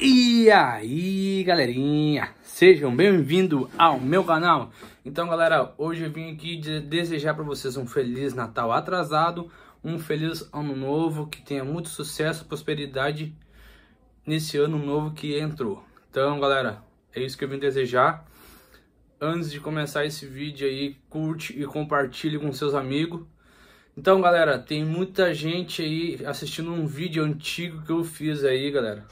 E aí galerinha, sejam bem-vindos ao meu canal Então galera, hoje eu vim aqui de desejar para vocês um Feliz Natal atrasado Um Feliz Ano Novo, que tenha muito sucesso, prosperidade nesse ano novo que entrou Então galera, é isso que eu vim desejar Antes de começar esse vídeo aí, curte e compartilhe com seus amigos então, galera, tem muita gente aí assistindo um vídeo antigo que eu fiz aí, galera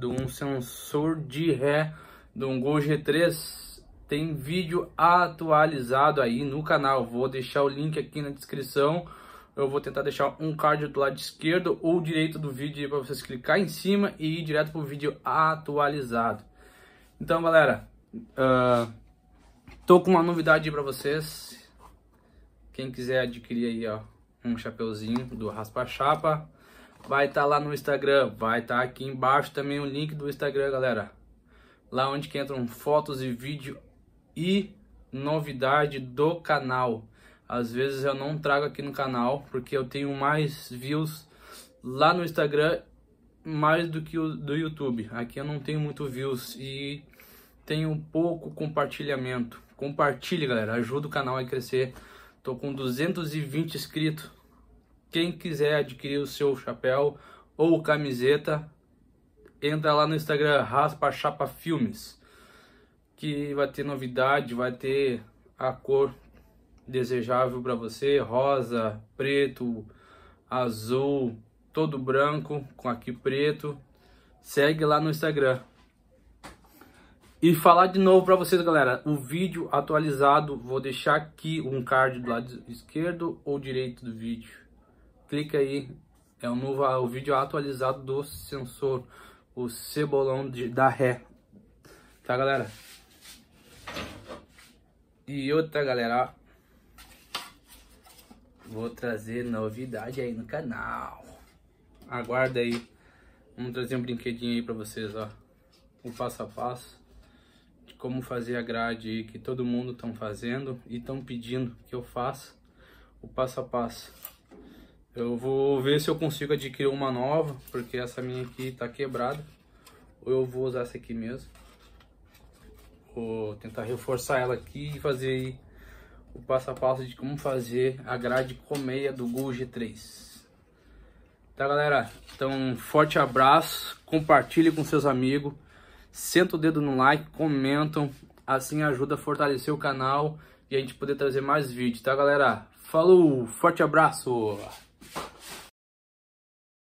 de um sensor de ré do um Gol G3 tem vídeo atualizado aí no canal. Vou deixar o link aqui na descrição. Eu vou tentar deixar um card do lado esquerdo ou direito do vídeo para vocês clicar em cima e ir direto para o vídeo atualizado. Então, galera, uh, tô com uma novidade para vocês. Quem quiser adquirir aí ó, um chapeuzinho do Raspa Chapa, vai estar tá lá no Instagram, vai estar tá aqui embaixo também o link do Instagram, galera. Lá onde que entram fotos e vídeo e novidade do canal. Às vezes eu não trago aqui no canal, porque eu tenho mais views lá no Instagram, mais do que o do YouTube. Aqui eu não tenho muito views e tenho pouco compartilhamento. Compartilhe, galera. Ajuda o canal a crescer. Tô com 220 inscritos. Quem quiser adquirir o seu chapéu ou camiseta, entra lá no Instagram Raspa Chapa Filmes, que vai ter novidade, vai ter a cor desejável para você, rosa, preto, azul, todo branco, com aqui preto. Segue lá no Instagram. E falar de novo para vocês, galera, o vídeo atualizado, vou deixar aqui um card do lado esquerdo ou direito do vídeo clica aí, é o, novo, o vídeo atualizado do sensor, o cebolão de, da ré, tá galera? E outra galera, vou trazer novidade aí no canal, aguarda aí, vamos trazer um brinquedinho aí pra vocês, ó, o passo a passo de como fazer a grade que todo mundo estão fazendo e estão pedindo que eu faça o passo a passo. Eu vou ver se eu consigo adquirir uma nova, porque essa minha aqui tá quebrada. Ou eu vou usar essa aqui mesmo. Vou tentar reforçar ela aqui e fazer o passo a passo de como fazer a grade colmeia do Gol G3. Tá, galera? Então, um forte abraço. Compartilhe com seus amigos. Senta o dedo no like, comentam. Assim ajuda a fortalecer o canal e a gente poder trazer mais vídeos, tá, galera? Falou! Forte abraço!